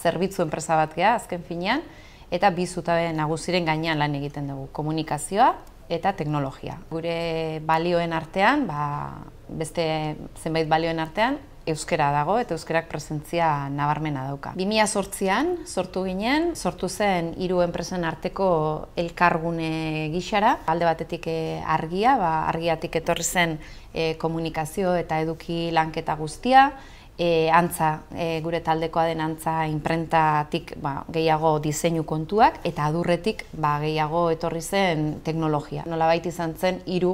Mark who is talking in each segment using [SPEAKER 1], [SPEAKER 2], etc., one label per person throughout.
[SPEAKER 1] zerbitzu enpresa bat geha, azken finean, eta bizutabe eta nagusiren gainean lan egiten dugu, komunikazioa eta teknologia. Gure balioen artean, ba, beste zenbait balioen artean, euskera dago eta euskerak presentzia nabarmena dauka. 2008an sortu ginen, sortu zen hiru enpresen arteko elkargune gixara. Alde batetik eh, argia, ba, argiatik etorri zen eh, komunikazio eta eduki lanketa guztia e, antza, e, gure taldekoa den antza imprentatik ba, gehiago diseinu kontuak eta adurretik ba, gehiago etorri zen teknologia. Nola Nolabait izan zen hiru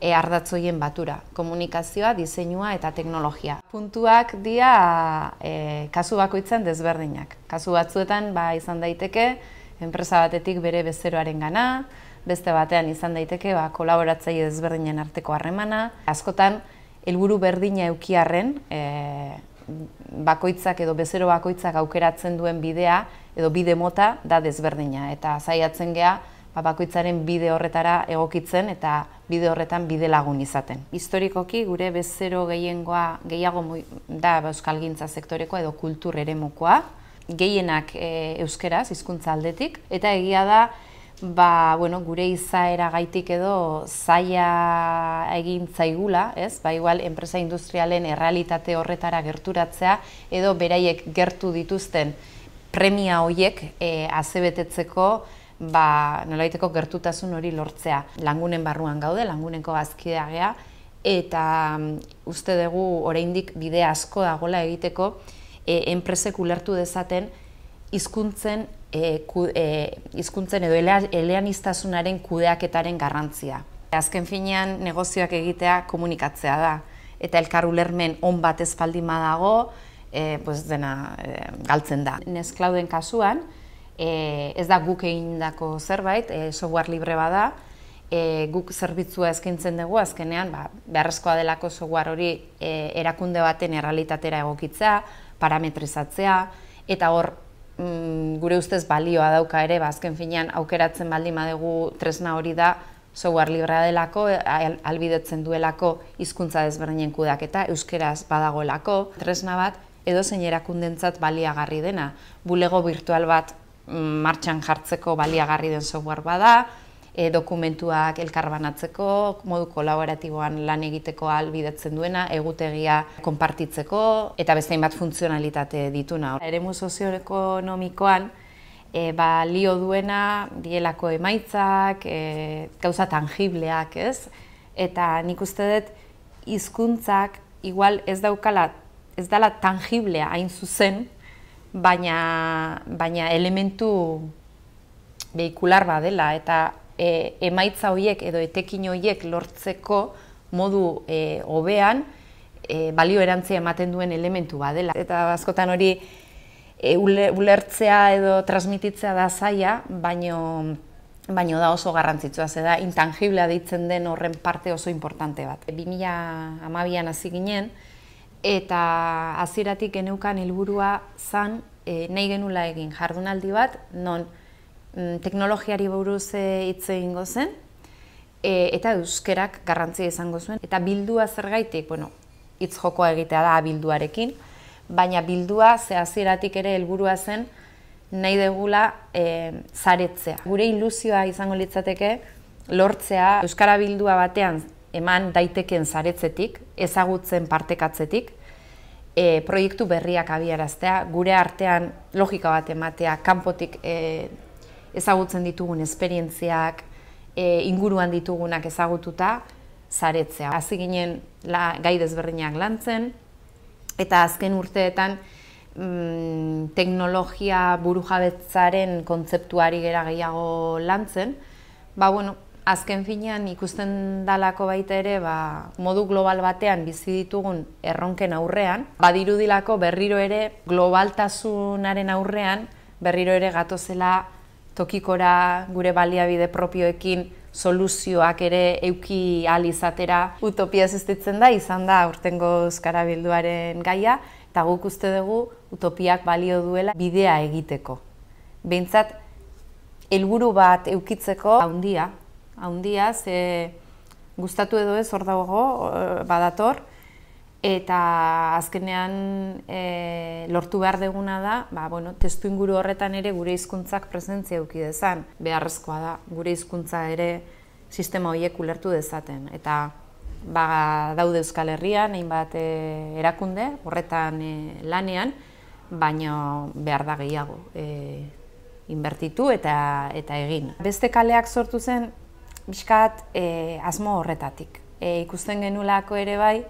[SPEAKER 1] e, ardatzoien batura, komunikazioa, diseinua eta teknologia. Puntuak dira e, kasu bakoitzen desberdinak. Kasu batzuetan ba, izan daiteke, enpresa batetik bere bezeroaren gana, beste batean izan daiteke ba, kolaboratzaile desberdinen arteko harremana. Askotan, helburu berdina eukiarren, e, eh, bakoitzak edo bezero bakoitzak aukeratzen duen bidea edo bide mota da desberdina eta saiatzen gea ba, bakoitzaren bide horretara egokitzen eta bide horretan bide lagun izaten. Historikoki gure bezero gehiengoa gehiago da ba, euskalgintza sektorekoa edo kultur eremukoa, gehienak e, euskeraz hizkuntza aldetik eta egia da ba, bueno, gure izaera gaitik edo zaia egin zaigula, ez? Ba, igual, enpresa industrialen errealitate horretara gerturatzea, edo beraiek gertu dituzten premia horiek e, eh, azebetetzeko, ba, nolaiteko gertutasun hori lortzea. Langunen barruan gaude, languneko azkidea geha, eta mm, uste dugu oraindik bide asko dagola egiteko e, enpresek ulertu dezaten hizkuntzen Eh, eh, hizkuntzen edo elean iztasunaren kudeaketaren garrantzia. Azken finean negozioak egitea komunikatzea da, eta elkar ulermen hon bat ezpaldi dago, eh, dena galtzen da. Nesklauden kasuan, ez da guk egin zerbait, zerbait, software libre bada, guk zerbitzua eskaintzen dugu, azkenean ba, beharrezkoa delako software hori erakunde baten errealitatera egokitza, parametrizatzea, eta hor Mm, gure ustez balioa dauka ere, bazken ba, finean aukeratzen baldin madegu tresna hori da, software librea delako, e, albidetzen duelako hizkuntza dezberdinen kudak euskeraz badagoelako. Tresna bat edo zein erakundentzat baliagarri dena. Bulego virtual bat mm, martxan jartzeko baliagarri den software bada, e, dokumentuak elkarbanatzeko, modu kolaboratiboan lan egiteko albidatzen duena, egutegia konpartitzeko, eta beste hainbat funtzionalitate dituna. Eremu sozioekonomikoan, e, ba, lio duena, dielako emaitzak, e, gauza tangibleak, ez? Eta nik uste dut, hizkuntzak igual ez daukala, ez dala tangiblea hain zuzen, baina, baina elementu behikular badela, eta e, emaitza horiek edo etekin horiek lortzeko modu e, hobean e, balio erantzia ematen duen elementu badela. Eta askotan hori e, ulertzea edo transmititzea da zaia, baino baino da oso garrantzitsua ze da intangiblea deitzen den horren parte oso importante bat. 2012 amabian hasi ginen eta hasieratik geneukan helburua zan e, nahi genula egin jardunaldi bat non Mm, teknologiari buruz eh, hitz egingo zen e, eta euskerak garrantzia izango zuen eta bildua zergaitik bueno hitz jokoa egitea da bilduarekin baina bildua ze hasieratik ere helburua zen nahi degula e, zaretzea gure iluzioa izango litzateke lortzea euskara bildua batean eman daiteken zaretzetik ezagutzen partekatzetik e, proiektu berriak abiaraztea, gure artean logika bat ematea, kanpotik e, ezagutzen ditugun esperientziak, e, inguruan ditugunak ezagututa, zaretzea. Hasi ginen la, gai desberdinak lantzen, eta azken urteetan mm, teknologia burujabetzaren kontzeptuari gera gehiago lantzen, ba, bueno, azken finean ikusten dalako baita ere ba, modu global batean bizi ditugun erronken aurrean, badirudilako berriro ere globaltasunaren aurrean berriro ere gatozela zela tokikora gure baliabide propioekin soluzioak ere euki ahal izatera utopia zestitzen da, izan da urtengo euskara gaia, eta guk uste dugu utopiak balio duela bidea egiteko. Behintzat, helburu bat eukitzeko haundia, haundia ze gustatu edo ez hor dago, eh, badator, eta azkenean e, lortu behar deguna da, ba, bueno, testu inguru horretan ere gure hizkuntzak presentzia eduki dezan, beharrezkoa da gure hizkuntza ere sistema horiek ulertu dezaten eta ba, daude Euskal Herrian, hainbat e, erakunde, horretan eh, lanean, baino behar da gehiago e, inbertitu eta eta egin. Beste kaleak sortu zen, bizkat e, asmo horretatik. ikusten genulako ere bai,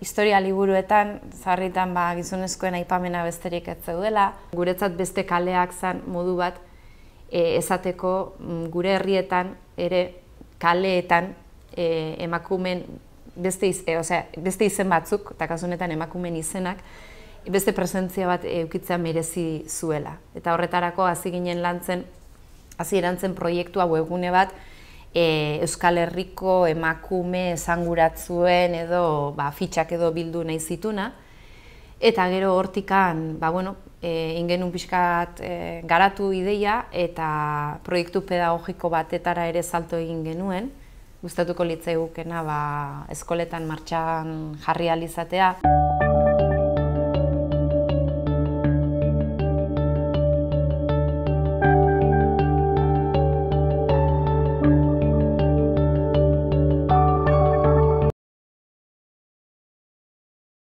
[SPEAKER 1] historia liburuetan, zarritan ba, gizonezkoen aipamena besterik ez zaudela. Guretzat beste kaleak zen modu bat e, esateko mm, gure herrietan ere kaleetan e, emakumen beste, iz, e, osea, beste izen batzuk, eta kasunetan emakumen izenak, beste presentzia bat eukitzea merezi zuela. Eta horretarako hasi ginen lantzen, hasi erantzen proiektua webgune bat, E, Euskal Herriko emakume esanguratzuen edo ba, fitxak edo bildu nahi zituna. Eta gero hortikan, ba, bueno, e, ingenun pixkat e, garatu ideia eta proiektu pedagogiko batetara ere salto egin genuen gustatuko litzaigukena ba, eskoletan martxan jarri alizatea. izatea.